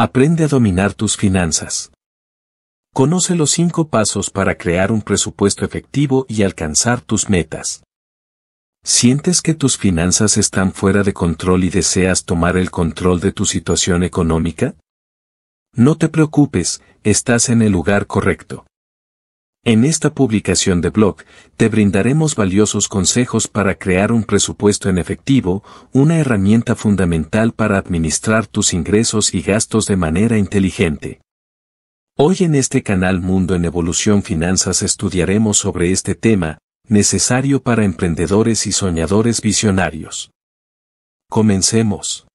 Aprende a dominar tus finanzas. Conoce los cinco pasos para crear un presupuesto efectivo y alcanzar tus metas. ¿Sientes que tus finanzas están fuera de control y deseas tomar el control de tu situación económica? No te preocupes, estás en el lugar correcto. En esta publicación de blog, te brindaremos valiosos consejos para crear un presupuesto en efectivo, una herramienta fundamental para administrar tus ingresos y gastos de manera inteligente. Hoy en este canal Mundo en Evolución Finanzas estudiaremos sobre este tema, necesario para emprendedores y soñadores visionarios. Comencemos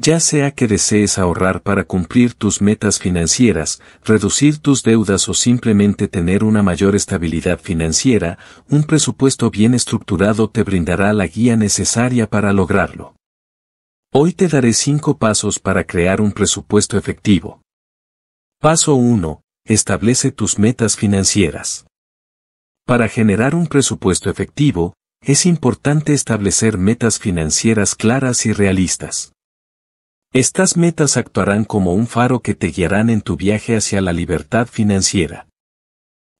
ya sea que desees ahorrar para cumplir tus metas financieras, reducir tus deudas o simplemente tener una mayor estabilidad financiera, un presupuesto bien estructurado te brindará la guía necesaria para lograrlo. Hoy te daré cinco pasos para crear un presupuesto efectivo. Paso 1. Establece tus metas financieras. Para generar un presupuesto efectivo, es importante establecer metas financieras claras y realistas. Estas metas actuarán como un faro que te guiarán en tu viaje hacia la libertad financiera.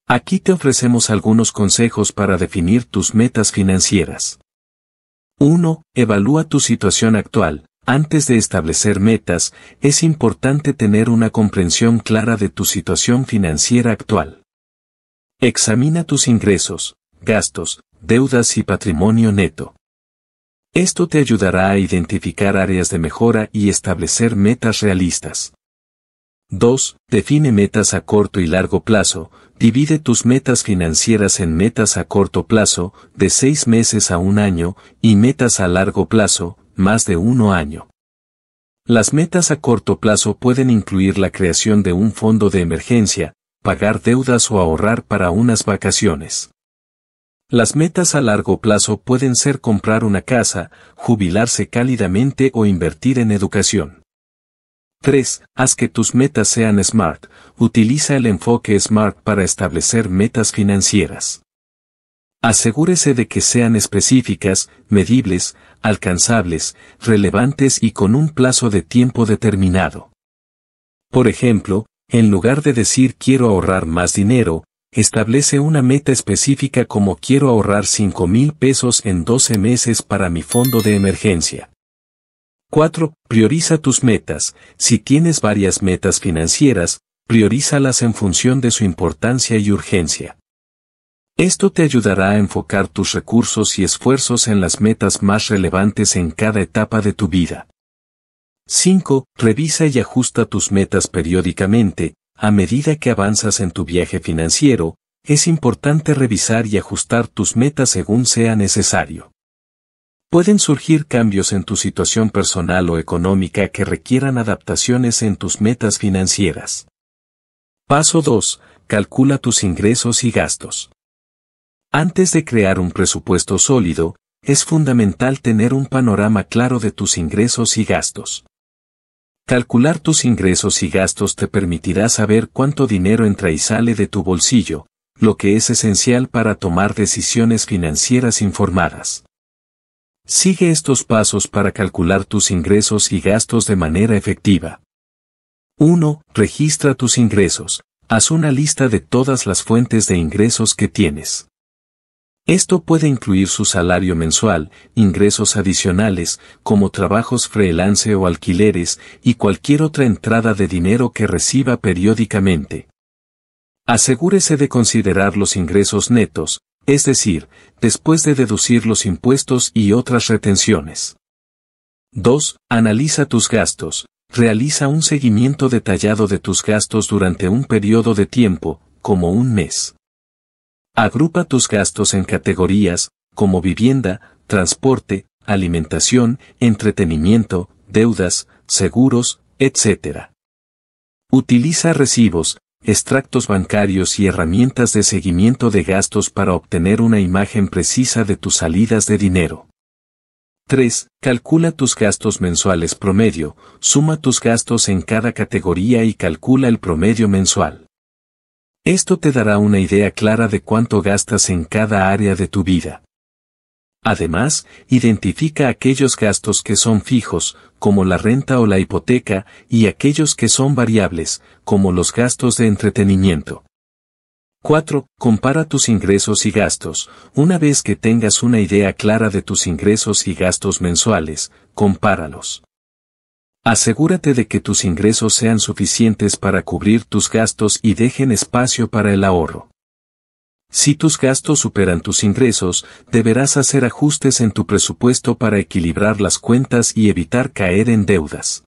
Aquí te ofrecemos algunos consejos para definir tus metas financieras. 1. Evalúa tu situación actual. Antes de establecer metas, es importante tener una comprensión clara de tu situación financiera actual. Examina tus ingresos, gastos, deudas y patrimonio neto. Esto te ayudará a identificar áreas de mejora y establecer metas realistas. 2. Define metas a corto y largo plazo. Divide tus metas financieras en metas a corto plazo, de seis meses a un año, y metas a largo plazo, más de uno año. Las metas a corto plazo pueden incluir la creación de un fondo de emergencia, pagar deudas o ahorrar para unas vacaciones. Las metas a largo plazo pueden ser comprar una casa, jubilarse cálidamente o invertir en educación. 3. Haz que tus metas sean SMART. Utiliza el enfoque SMART para establecer metas financieras. Asegúrese de que sean específicas, medibles, alcanzables, relevantes y con un plazo de tiempo determinado. Por ejemplo, en lugar de decir quiero ahorrar más dinero, Establece una meta específica como quiero ahorrar 5 mil pesos en 12 meses para mi fondo de emergencia. 4. Prioriza tus metas. Si tienes varias metas financieras, priorízalas en función de su importancia y urgencia. Esto te ayudará a enfocar tus recursos y esfuerzos en las metas más relevantes en cada etapa de tu vida. 5. Revisa y ajusta tus metas periódicamente, a medida que avanzas en tu viaje financiero, es importante revisar y ajustar tus metas según sea necesario. Pueden surgir cambios en tu situación personal o económica que requieran adaptaciones en tus metas financieras. Paso 2. Calcula tus ingresos y gastos. Antes de crear un presupuesto sólido, es fundamental tener un panorama claro de tus ingresos y gastos. Calcular tus ingresos y gastos te permitirá saber cuánto dinero entra y sale de tu bolsillo, lo que es esencial para tomar decisiones financieras informadas. Sigue estos pasos para calcular tus ingresos y gastos de manera efectiva. 1. Registra tus ingresos. Haz una lista de todas las fuentes de ingresos que tienes. Esto puede incluir su salario mensual, ingresos adicionales, como trabajos freelance o alquileres, y cualquier otra entrada de dinero que reciba periódicamente. Asegúrese de considerar los ingresos netos, es decir, después de deducir los impuestos y otras retenciones. 2. Analiza tus gastos. Realiza un seguimiento detallado de tus gastos durante un periodo de tiempo, como un mes. Agrupa tus gastos en categorías, como vivienda, transporte, alimentación, entretenimiento, deudas, seguros, etc. Utiliza recibos, extractos bancarios y herramientas de seguimiento de gastos para obtener una imagen precisa de tus salidas de dinero. 3. Calcula tus gastos mensuales promedio, suma tus gastos en cada categoría y calcula el promedio mensual. Esto te dará una idea clara de cuánto gastas en cada área de tu vida. Además, identifica aquellos gastos que son fijos, como la renta o la hipoteca, y aquellos que son variables, como los gastos de entretenimiento. 4. Compara tus ingresos y gastos. Una vez que tengas una idea clara de tus ingresos y gastos mensuales, compáralos. Asegúrate de que tus ingresos sean suficientes para cubrir tus gastos y dejen espacio para el ahorro. Si tus gastos superan tus ingresos, deberás hacer ajustes en tu presupuesto para equilibrar las cuentas y evitar caer en deudas.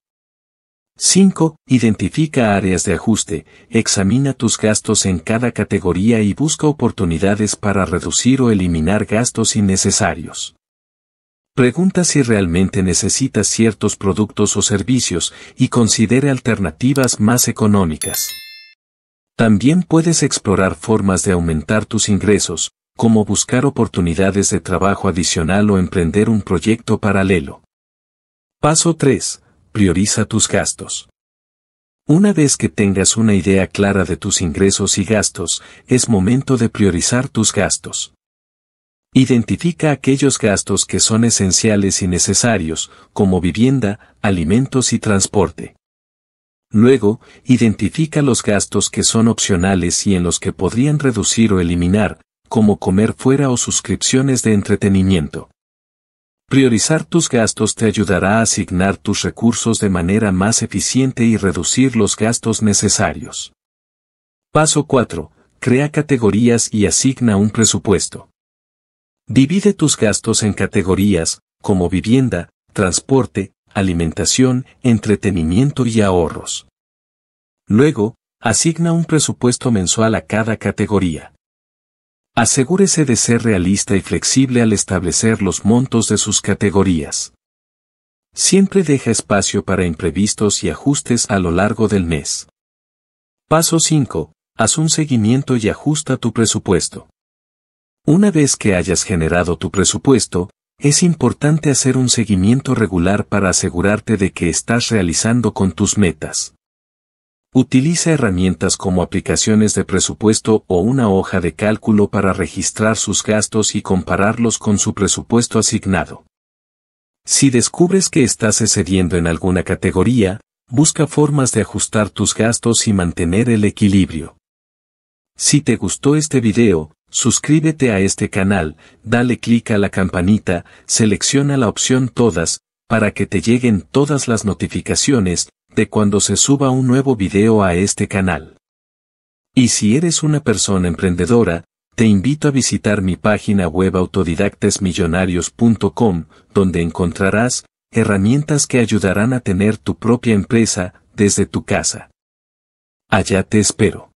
5. Identifica áreas de ajuste, examina tus gastos en cada categoría y busca oportunidades para reducir o eliminar gastos innecesarios. Pregunta si realmente necesitas ciertos productos o servicios y considere alternativas más económicas. También puedes explorar formas de aumentar tus ingresos, como buscar oportunidades de trabajo adicional o emprender un proyecto paralelo. Paso 3. Prioriza tus gastos. Una vez que tengas una idea clara de tus ingresos y gastos, es momento de priorizar tus gastos. Identifica aquellos gastos que son esenciales y necesarios, como vivienda, alimentos y transporte. Luego, identifica los gastos que son opcionales y en los que podrían reducir o eliminar, como comer fuera o suscripciones de entretenimiento. Priorizar tus gastos te ayudará a asignar tus recursos de manera más eficiente y reducir los gastos necesarios. Paso 4. Crea categorías y asigna un presupuesto. Divide tus gastos en categorías, como vivienda, transporte, alimentación, entretenimiento y ahorros. Luego, asigna un presupuesto mensual a cada categoría. Asegúrese de ser realista y flexible al establecer los montos de sus categorías. Siempre deja espacio para imprevistos y ajustes a lo largo del mes. Paso 5. Haz un seguimiento y ajusta tu presupuesto. Una vez que hayas generado tu presupuesto, es importante hacer un seguimiento regular para asegurarte de que estás realizando con tus metas. Utiliza herramientas como aplicaciones de presupuesto o una hoja de cálculo para registrar sus gastos y compararlos con su presupuesto asignado. Si descubres que estás excediendo en alguna categoría, busca formas de ajustar tus gastos y mantener el equilibrio. Si te gustó este video, Suscríbete a este canal, dale clic a la campanita, selecciona la opción Todas, para que te lleguen todas las notificaciones de cuando se suba un nuevo video a este canal. Y si eres una persona emprendedora, te invito a visitar mi página web autodidactesmillonarios.com, donde encontrarás herramientas que ayudarán a tener tu propia empresa desde tu casa. Allá te espero.